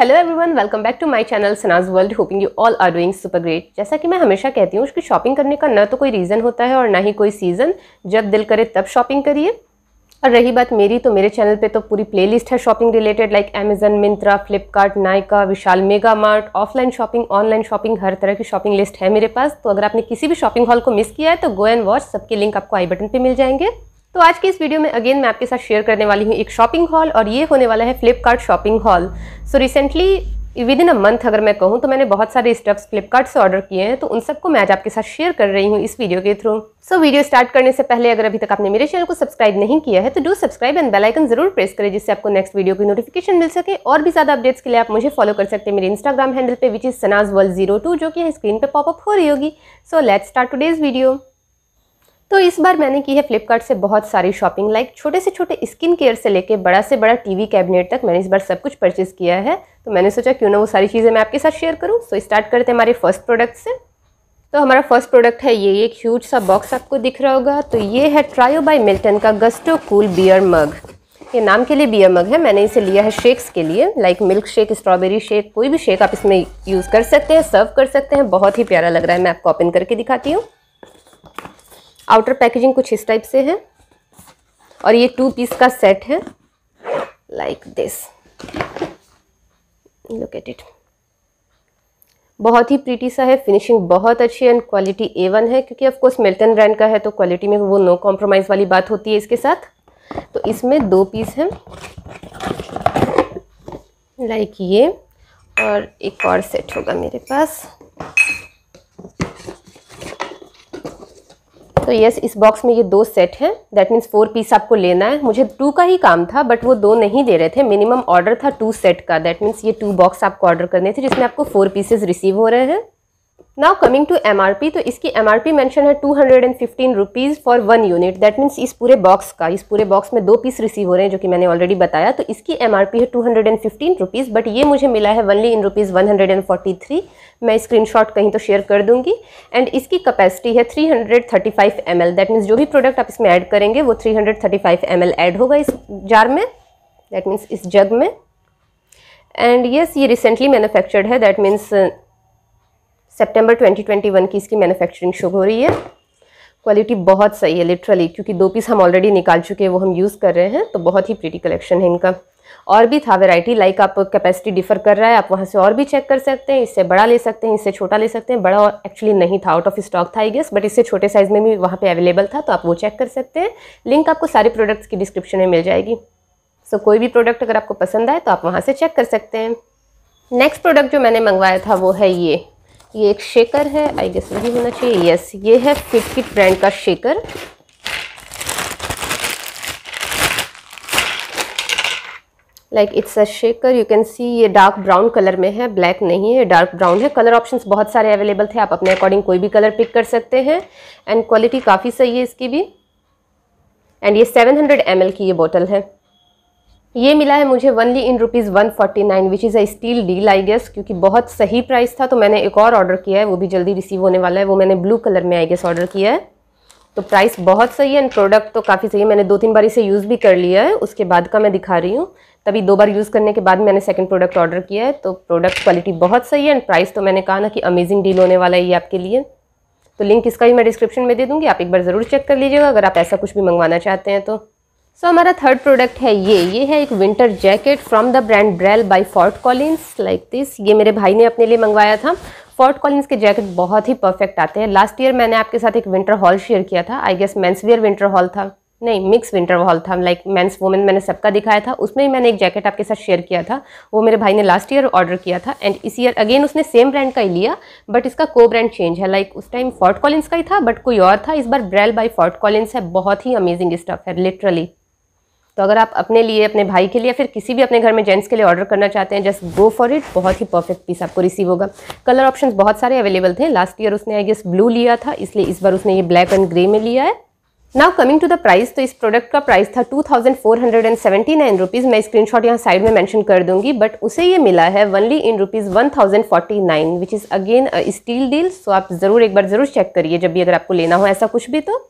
hello everyone welcome back to my channel Sana's world hoping you all are doing super great जैसा कि मैं हमेशा कहती हूँ उसकी शॉपिंग करने का ना तो कोई रीज़न होता है और ना ही कोई सीज़न जब दिल करे तब शॉपिंग करिए और रही बात मेरी तो मेरे चैनल पे तो पूरी प्लेलिस्ट है shopping related like Amazon Myntra Flipkart Nykaa Vishal Mega Mart offline shopping online shopping हर तरह की शॉपिंग लिस्ट है मेरे पास तो अगर आपने किसी भी शॉपिंग हॉल को मिस किया है तो गो एंड वॉच सबके लिंक आपको आई बटन पर मिल जाएंगे तो आज के इस वीडियो में अगेन मैं आपके साथ शेयर करने वाली हूँ एक शॉपिंग हॉल और ये होने वाला है Flipkart shopping haul so recently within a month अगर मैं कहूँ तो मैंने बहुत सारे स्टफ्स फ्लिपकार्ट से ऑर्डर किए हैं तो उन सबको मैं आज आपके साथ शेयर कर रही हूँ इस वीडियो के through so so, video start करने से पहले अगर अभी तक आपने मेरे चैनल को सब्सक्राइब नहीं किया है तो do subscribe and bell icon जरूर प्रेस करें जिससे आपको नेक्स्ट वीडियो की नोटिफिकेशन मिल सके और भी ज्यादा अपडेट्स के लिए आप मुझे फॉलो कर सकते हैं मेरे इंस्टाग्राम हैंडल पर which is Sana's world zero two जो कि स्क्रीन पर पॉपअप हो रही होगी so let start today's video तो इस बार मैंने की है फ्लिपकार्ट से बहुत सारी शॉपिंग लाइक छोटे से छोटे स्किन केयर से लेके बड़ा से बड़ा टीवी कैबिनेट तक मैंने इस बार सब कुछ परचेज़ किया है तो मैंने सोचा क्यों ना वो सारी चीज़ें मैं आपके साथ शेयर करूँ सो स्टार्ट करते हैं हमारे फर्स्ट प्रोडक्ट से तो हमारा फर्स्ट प्रोडक्ट है ये एक ह्यूज सा बॉक्स आपको दिख रहा होगा तो ये है ट्रायो बाई मिल्टन का गस्टो कूल बियर मग ये नाम के लिए बियर मग है मैंने इसे लिया है शेक्स के लिए like milk shake strawberry shake कोई भी शेक आप इसमें यूज़ कर सकते हैं सर्व कर सकते हैं बहुत ही प्यारा लग रहा है मैं आपको ओपन करके दिखाती हूँ आउटर पैकेजिंग कुछ इस टाइप से है और ये टू पीस का सेट है like this look at it बहुत ही प्रीटी सा है फिनिशिंग बहुत अच्छी एंड क्वालिटी ए वन है क्योंकि ऑफकोर्स मिल्टन ब्रांड का है तो क्वालिटी में वो नो कॉम्प्रोमाइज़ वाली बात होती है इसके साथ तो इसमें दो पीस हैं लाइक ये और एक और सेट होगा मेरे पास तो यस इस बॉक्स में ये दो सेट हैं दैट मीन्स फोर पीस आपको लेना है मुझे टू का ही काम था बट वो दो नहीं दे रहे थे मिनिमम ऑर्डर था टू सेट का दैट मीन्स ये टू बॉक्स आपको ऑर्डर करने थे जिसमें आपको फोर पीसेज रिसीव हो रहे हैं now coming to M R P तो इसकी एम आर पी मैंशन है two hundred and fifteen rupees for one unit that means इस पूरे बॉक्स का इस पूरे बॉक्स में दो पीस रिसीव हो रहे हैं जो कि मैंने ऑलरेडी बताया तो इसकी एम आर पी है two hundred and fifteen rupees but ये मुझे मिला है only in rupees one hundred and forty three मैं स्क्रीन शॉट कहीं तो शेयर कर दूंगी एंड इसकी कैपेसिटी है three hundred thirty five M L that means जो भी प्रोडक्ट आप इसमें ऐड करेंगे वो three hundred thirty five M L add होगा इस जार में दैट मीन्स इस जग में एंड येस yes, ये रिसेंटली मैनुफैक्चर्ड है दैट मीन्स सेप्टेम्बर 2021 की इसकी मैन्युफैक्चरिंग शो हो रही है क्वालिटी बहुत सही है लिटरली क्योंकि दो पीस हम ऑलरेडी निकाल चुके हैं वो हम यूज़ कर रहे हैं तो बहुत ही प्रीटी कलेक्शन है इनका और भी था वैरायटी लाइक आप कैपेसिटी डिफर कर रहा है आप वहाँ से और भी चेक कर सकते हैं इससे बड़ा ले सकते हैं इससे छोटा ले सकते हैं बड़ा एक्चुअली नहीं था आउट ऑफ स्टॉक था आई गेस बट इससे छोटे साइज़ में भी वहाँ पर अवेलेबल था तो आप वो चेक कर सकते हैं लिंक आपको सारे प्रोडक्ट्स की डिस्क्रिप्शन में मिल जाएगी सो so, कोई भी प्रोडक्ट अगर आपको पसंद आए तो आप वहाँ से चेक कर सकते हैं नेक्स्ट प्रोडक्ट जो मैंने मंगवाया था वो है ये ये एक शेकर है आई गेस नहीं होना चाहिए यस ये है फिट किट ब्रांड का shaker like it's a shaker you can see ये डार्क ब्राउन कलर में है ब्लैक नहीं है डार्क ब्राउन है कलर ऑप्शंस बहुत सारे अवेलेबल थे आप अपने अकॉर्डिंग कोई भी कलर पिक कर सकते हैं एंड क्वालिटी काफ़ी सही है इसकी भी एंड ये 700 हंड्रेड की ये बोतल है ये मिला है मुझे only in rupees one forty nine which is a steal deal I guess क्योंकि बहुत सही प्राइस था तो मैंने एक और ऑर्डर किया है वो भी जल्दी रिसीव होने वाला है वो मैंने ब्लू कलर में आई गेस ऑर्डर किया है तो प्राइस बहुत सही है एंड प्रोडक्ट तो काफ़ी सही है मैंने दो तीन बार इसे यूज़ भी कर लिया है उसके बाद का मैं दिखा रही हूँ तभी दो बार यूज़ करने के बाद मैंने सेकंड प्रोडक्ट ऑर्डर किया है तो प्रोडक्ट क्वालिटी बहुत सही है एंड प्राइस तो मैंने कहा ना कि अमेजिंग डील होने वाला है ये आपके लिए तो लिंक इसका भी मैं डिस्क्रिप्शन में दे दूँगी आप एक बार ज़रूर चेक कर लीजिएगा अगर आप ऐसा कुछ भी मंगवाना चाहते हैं तो सो so, हमारा थर्ड प्रोडक्ट है ये ये है एक winter jacket from the brand Brel by Fort Collins like this ये मेरे भाई ने अपने लिए मंगवाया था फोर्ट कॉलिन्स के जैकेट बहुत ही परफेक्ट आते हैं लास्ट ईयर मैंने आपके साथ एक विंटर हॉल शेयर किया था I guess menswear winter haul था नहीं मिक्स विंटर हॉल था लाइक मेंस वुमेन मैंने सबका दिखाया था उसमें भी मैंने एक जैकेट आपके साथ शेयर किया था वो मेरे भाई ने लास्ट ईयर ऑर्डर किया था एंड इस ईयर अगेन उसने सेम ब्रांड का ही लिया बट इसका को ब्रांड चेंज है लाइक उस टाइम फोर्ट कॉलिन्स का ही था बट कोई और था इस बार ब्रेल बाई फोर्ट कॉलिन्स है बहुत ही अमेजिंग स्टफ है लिटरली तो अगर आप अपने लिए अपने भाई के लिए फिर किसी भी अपने घर में जेंट्स के लिए ऑर्डर करना चाहते हैं जस्ट गो फॉर इट बहुत ही परफेक्ट पीस आपको रिसीव होगा कलर ऑप्शंस बहुत सारे अवेलेबल थे लास्ट ईयर उसने आई गेस ब्लू लिया था इसलिए इस बार उसने ये ब्लैक एंड ग्रे में लिया है now coming to the price तो इस प्रोडक्ट का प्राइस था two thousand four hundred and seventy nine rupees मैं शॉट यहाँ साइड में मैंशन कर दूंगी बट उसे ये मिला है only in rupees one thousand forty nine which is again steal deal so आप ज़रूर एक बार ज़रूर चेक करिए जब भी अगर आपको लेना हो ऐसा कुछ भी तो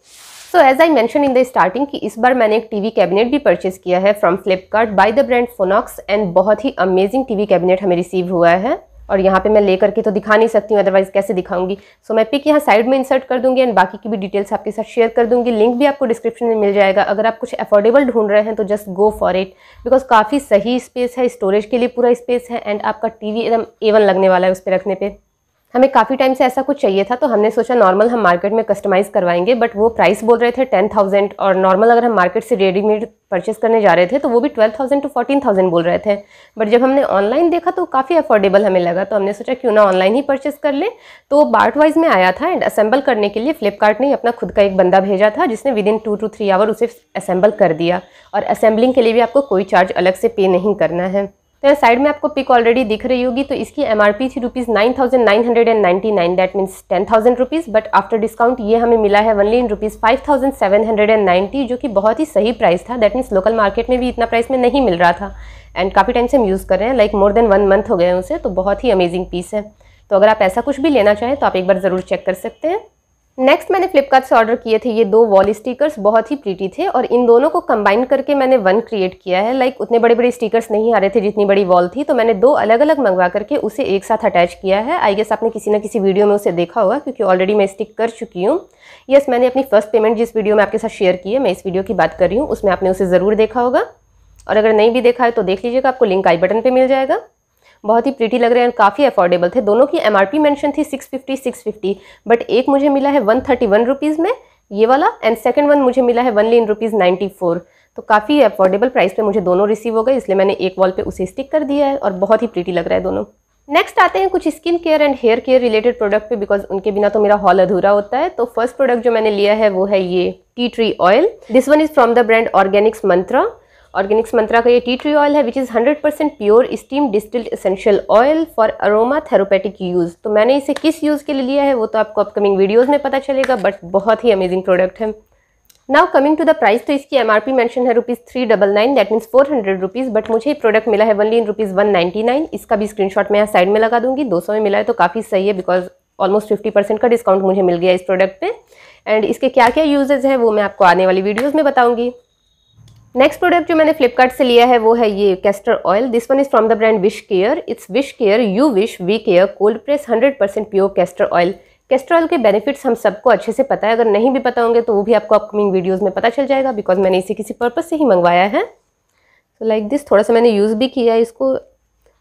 so as I mention in the starting कि इस बार मैंने एक टीवी कैबिनेट भी परचेज किया है from Flipkart by the brand Phonox and बहुत ही अमेजिंग टीवी कैबिनेट हमें रिसीव हुआ है और यहाँ पे मैं ले करके तो दिखा नहीं सकती हूँ अदरवाइज कैसे दिखाऊंगी सो so, मैं पिक यहाँ साइड में इंसर्ट कर दूंगी एंड बाकी की भी डिटेल्स आपके साथ शेयर कर दूंगी लिंक भी आपको डिस्क्रिप्शन में मिल जाएगा अगर आप कुछ अफोर्डेबल ढूंढ रहे हैं तो just go for it because काफ़ी सही स्पेस है स्टोरेज के लिए पूरा स्पेस है एंड आपका टी एकदम एवन लगने वाला है उस पर रखने पर हमें काफ़ी टाइम से ऐसा कुछ चाहिए था तो हमने सोचा नॉर्मल हम मार्केट में कस्टमाइज़ करवाएंगे बट वो प्राइस बोल रहे थे टेन थाउजेंड और नॉर्मल अगर हम मार्केट से रेडीमेड परचेस करने जा रहे थे तो वो भी twelve thousand to fourteen thousand बोल रहे थे बट जब हमने ऑनलाइन देखा तो काफ़ी अफोर्डेबल हमें लगा तो हमने सोचा क्यों ना ऑनलाइन ही परचेस कर लें तो बार्ट वाइज में आया था एंड असेंबल करने के लिए फ्लिपकार्ट ने अपना खुद का एक बंदा भेजा था जिसने within two to three hour उसे असेंबल कर दिया और असेंबलिंग के लिए भी आपको कोई चार्ज अलग से पे नहीं करना है तो साइड में आपको पिक ऑलरेडी दिख रही होगी तो इसकी एम आर पी थी rupees nine thousand nine hundred and ninety nine that means ten thousand rupees but after discount ये हमें मिला है only in rupees five thousand seven hundred and ninety जो कि बहुत ही सही प्राइस था दैट मीन्स लोकल मार्केट में भी इतना प्राइस में नहीं मिल रहा था एंड काफ़ी टाइम से हम यूज़ कर रहे हैं like more than one month हो गए उसे तो बहुत ही अमेजिंग पीस है तो अगर आप ऐसा कुछ भी लेना चाहें तो आप एक बार ज़रूर चेक कर सकते हैं नेक्स्ट मैंने फ्लिपकार्ट से ऑर्डर किए थे ये दो वॉल स्टिकर्स बहुत ही प्रीटी थे और इन दोनों को कंबाइन करके मैंने वन क्रिएट किया है लाइक उतने बड़े बड़े स्टिकर्स नहीं आ रहे थे जितनी बड़ी वॉल थी तो मैंने दो अलग अलग मंगवा करके उसे एक साथ अटैच किया है आई गेस आपने किसी ना किसी वीडियो में उसे देखा होगा क्योंकि ऑलरेडी मैं स्टिक कर चुकी हूँ yes, मैंने अपनी फर्स्ट पेमेंट जिस वीडियो में आपके साथ शेयर की है मैं इस वीडियो की बात कर रही हूँ उसमें आपने उसे ज़रूर देखा होगा और अगर नहीं भी देखा है तो देख लीजिएगा आपको लिंक आई बटन पर मिल जाएगा बहुत ही प्रीटी लग रहे हैं काफ़ी अफोर्डेबल थे दोनों की एमआरपी मेंशन थी 650 650 बट एक मुझे मिला है वन थर्टी वन रुपीज़ में ये वाला एंड सेकेंड वन मुझे मिला है only in rupees ninety four तो काफ़ी अफोर्डेबल प्राइस पे मुझे दोनों रिसीव हो गए इसलिए मैंने एक वॉल पे उसे स्टिक कर दिया है और बहुत ही प्रीटी लग रहा है दोनों नेक्स्ट आते हैं कुछ skin care and hair care related product पे बिकॉज उनके बिना तो मेरा हॉल अधूरा होता है तो फर्स्ट प्रोडक्ट जो मैंने लिया है वो है ये tea tree oil this one is from the brand Organix Mantra Organix Mantra का ये टी ट्री ऑयल है which is 100% percent pure steam distilled essential oil for aroma therapeutic use तो मैंने इसे किस यूज़ के लिए लिया है वो तो आपको अपकमिंग वीडियोज़ में पता चलेगा बट बहुत ही अमेजिंग प्रोडक्ट है now coming to the price तो इसकी एम आर पी मैंशन है rupees three double nine that means four hundred rupees but मुझे प्रोडक्ट मिला है only in rupees one ninety nine इसका भी स्क्रीन शॉट मैं यहाँ साइड में लगा दूंगी दो सौ में मिला है तो काफ़ी सही है बिकॉज ऑलमोस्ट फिफ्टी परसेंट का डिस्काउंट मुझे मिल गया इस प्रोडक्ट पे एंड इसके क्या क्या यूजेज हैं वो मैं आपको आने वाली वीडियोज़ में बताऊँगी नेक्स्ट प्रोडक्ट जो मैंने फ्लिपकार्ट से लिया है वो है ये castor oil this one is from the brand Wish Care it's Wish Care you wish we care cold press 100 percent pure castor oil castor oil के बेनिफिट्स हम सबको अच्छे से पता है अगर नहीं भी पता होंगे तो वो भी आपको अपकमिंग वीडियोज़ में पता चल जाएगा बिकॉज मैंने इसे किसी पर्पज़ से ही मंगवाया है सो लाइक दिस थोड़ा सा मैंने यूज़ भी किया है इसको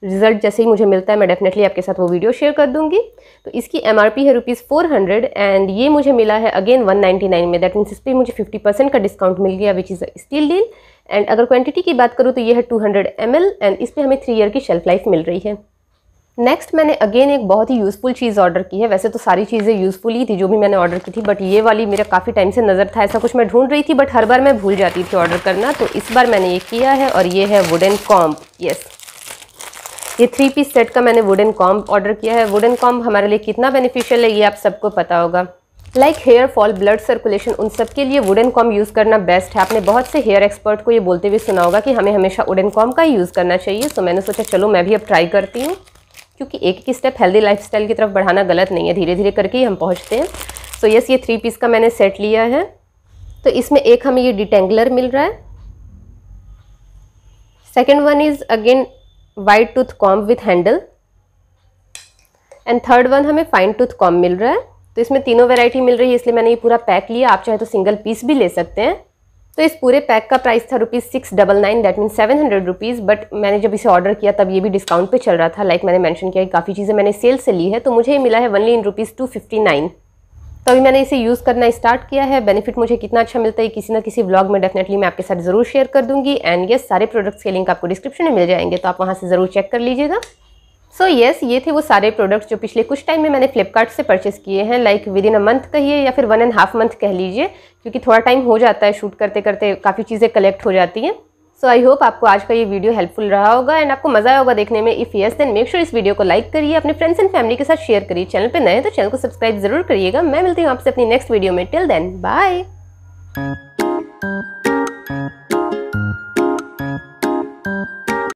रिज़ल्ट जैसे ही मुझे मिलता है मैं डेफिनेटली आपके साथ वो वीडियो शेयर कर दूंगी तो इसकी एम है रुपीज़ फोर एंड ये मुझे मिला है अगेन 199 में दैट मीन्स इस पर मुझे 50 परसेंट का डिस्काउंट मिल गया which is steal deal and अगर क्वांटिटी की बात करूँ तो ये है टू हंड्रेड एंड इस पर हमें थ्री ईयर की शेल्फ लाइफ मिल रही है नेक्स्ट मैंने अगेन एक बहुत ही यूज़फुल चीज़ ऑर्डर की है वैसे तो सारी चीज़ें यूज़फुल ही थी जो भी मैंने ऑर्डर की थी बट ये वाली मेरा काफ़ी टाइम से नज़र था ऐसा कुछ मैं ढूंढ रही थी बट हर बार मैं भूल जाती थी ऑर्डर करना तो इस बार मैंने ये किया है और ये है वुडन कॉम्प यस ये थ्री पीस सेट का मैंने वुडन कॉम्ब ऑर्डर किया है वुडन कॉम्ब हमारे लिए कितना बेनिफिशियल है ये आप सबको पता होगा like hair fall blood circulation उन सब के लिए वुडन कॉम यूज़ करना बेस्ट है आपने बहुत से हेयर एक्सपर्ट को ये बोलते हुए सुना होगा कि हमें हमेशा वुडन कॉम का ही यूज़ करना चाहिए सो मैंने सोचा चलो मैं भी अब ट्राई करती हूँ क्योंकि एक एक स्टेप हेल्दी स्टाइल की तरफ बढ़ाना गलत नहीं है धीरे धीरे करके ही हम पहुँचते हैं सो so यस yes, ये थ्री पीस का मैंने सेट लिया है तो इसमें एक हमें ये डिटेंगलर मिल रहा है second one is again wide tooth comb with handle and third one हमें फाइन टूथ कॉम्ब मिल रहा है तो इसमें तीनों वेराइटी मिल रही है इसलिए मैंने ये पूरा पैक लिया आप चाहे तो सिंगल पीस भी ले सकते हैं तो इस पूरे पैक का प्राइस था rupees six double nine that mean seven hundred rupees but मैंने जब इसे ऑर्डर किया तब ये भी डिस्काउंट पे चल रहा था लाइक like मैंने मेंशन किया कि काफ़ी चीज़ें मैंने सेल से ली है तो मुझे ये मिला है only in rupees two fifty nine तो अभी मैंने इसे यूज़ करना स्टार्ट किया है बेनिफिट मुझे कितना अच्छा मिलता है किसी ना किसी ब्लॉग में डेफिनेटली मैं आपके साथ ज़रूर शेयर कर दूंगी एंड ये सारे प्रोडक्ट्स के लिंक आपको डिस्क्रिप्शन में मिल जाएंगे तो आप वहाँ से ज़रूर चेक कर लीजिएगा सो so येस yes, ये थे वो सारे प्रोडक्ट्स जो पिछले कुछ टाइम में मैंने फ्लिपकार्ट से परचेस किए हैं like within a month कहिए या फिर वन एंड हाफ मंथ कह लीजिए क्योंकि थोड़ा टाइम हो जाता है शूट करते करते काफ़ी चीज़ें कलेक्ट हो जाती हैं सो आई होप आपको आज का ये वीडियो हेल्पफुल रहा होगा एंड आपको मजा आया होगा देखने में if yes then make sure इस वीडियो को लाइक करिए अपने फ्रेंड्स एंड फैमिली के साथ शेयर करिए चैनल पर नए तो चैनल को सब्सक्राइब जरूर करिएगा मैं मिलती हूँ आपसे अपनी नेक्स्ट वीडियो में टिल देन बाय